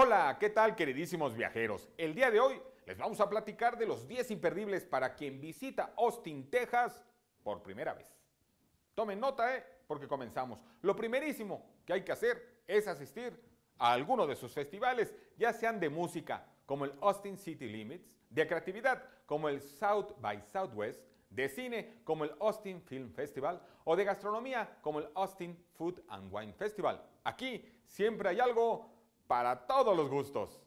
Hola, ¿qué tal queridísimos viajeros? El día de hoy les vamos a platicar de los 10 imperdibles para quien visita Austin, Texas por primera vez. Tomen nota, ¿eh? Porque comenzamos. Lo primerísimo que hay que hacer es asistir a alguno de sus festivales, ya sean de música, como el Austin City Limits, de creatividad, como el South by Southwest, de cine, como el Austin Film Festival, o de gastronomía, como el Austin Food and Wine Festival. Aquí siempre hay algo para todos los gustos.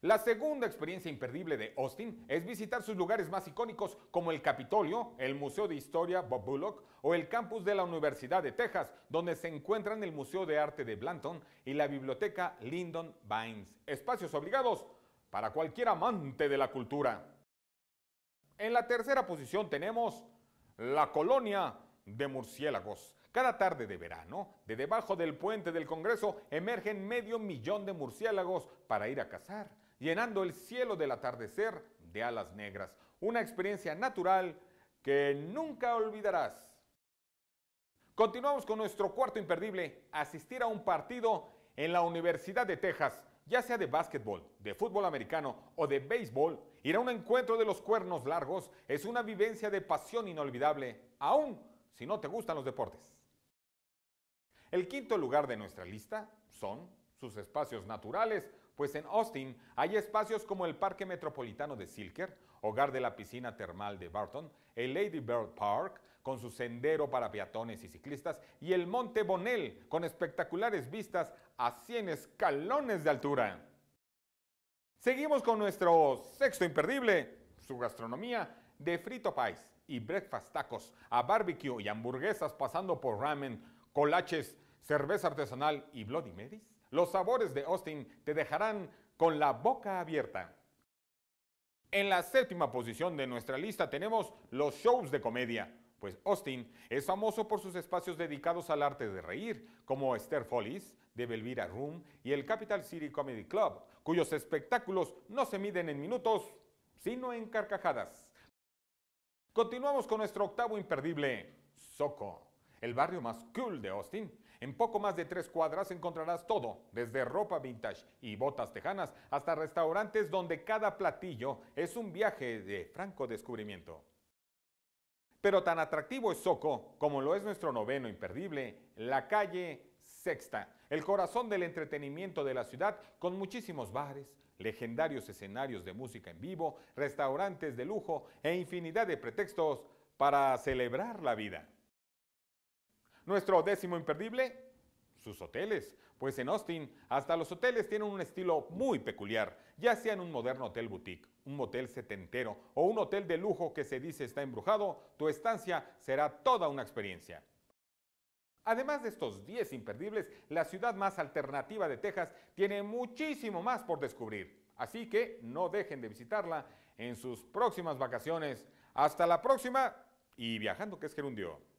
La segunda experiencia imperdible de Austin es visitar sus lugares más icónicos como el Capitolio, el Museo de Historia Bob Bullock o el campus de la Universidad de Texas, donde se encuentran el Museo de Arte de Blanton y la Biblioteca Lyndon Vines, espacios obligados para cualquier amante de la cultura. En la tercera posición tenemos la Colonia de Murciélagos, cada tarde de verano, de debajo del puente del Congreso, emergen medio millón de murciélagos para ir a cazar, llenando el cielo del atardecer de alas negras. Una experiencia natural que nunca olvidarás. Continuamos con nuestro cuarto imperdible, asistir a un partido en la Universidad de Texas, ya sea de básquetbol, de fútbol americano o de béisbol. Ir a un encuentro de los cuernos largos es una vivencia de pasión inolvidable, aún si no te gustan los deportes. El quinto lugar de nuestra lista son sus espacios naturales, pues en Austin hay espacios como el Parque Metropolitano de Silker, hogar de la piscina termal de Barton, el Lady Bird Park, con su sendero para peatones y ciclistas, y el Monte Bonnell con espectaculares vistas a 100 escalones de altura. Seguimos con nuestro sexto imperdible, su gastronomía de frito pies y breakfast tacos a barbecue y hamburguesas pasando por ramen colaches, cerveza artesanal y Bloody Marys, los sabores de Austin te dejarán con la boca abierta. En la séptima posición de nuestra lista tenemos los shows de comedia, pues Austin es famoso por sus espacios dedicados al arte de reír, como Esther Follis, de Belvira Room y el Capital City Comedy Club, cuyos espectáculos no se miden en minutos, sino en carcajadas. Continuamos con nuestro octavo imperdible, Soco el barrio más cool de Austin. En poco más de tres cuadras encontrarás todo, desde ropa vintage y botas tejanas hasta restaurantes donde cada platillo es un viaje de franco descubrimiento. Pero tan atractivo es Soco como lo es nuestro noveno imperdible, la calle Sexta, el corazón del entretenimiento de la ciudad con muchísimos bares, legendarios escenarios de música en vivo, restaurantes de lujo e infinidad de pretextos para celebrar la vida. Nuestro décimo imperdible, sus hoteles, pues en Austin hasta los hoteles tienen un estilo muy peculiar, ya sea en un moderno hotel boutique, un motel setentero o un hotel de lujo que se dice está embrujado, tu estancia será toda una experiencia. Además de estos 10 imperdibles, la ciudad más alternativa de Texas tiene muchísimo más por descubrir, así que no dejen de visitarla en sus próximas vacaciones. Hasta la próxima y viajando que es gerundio.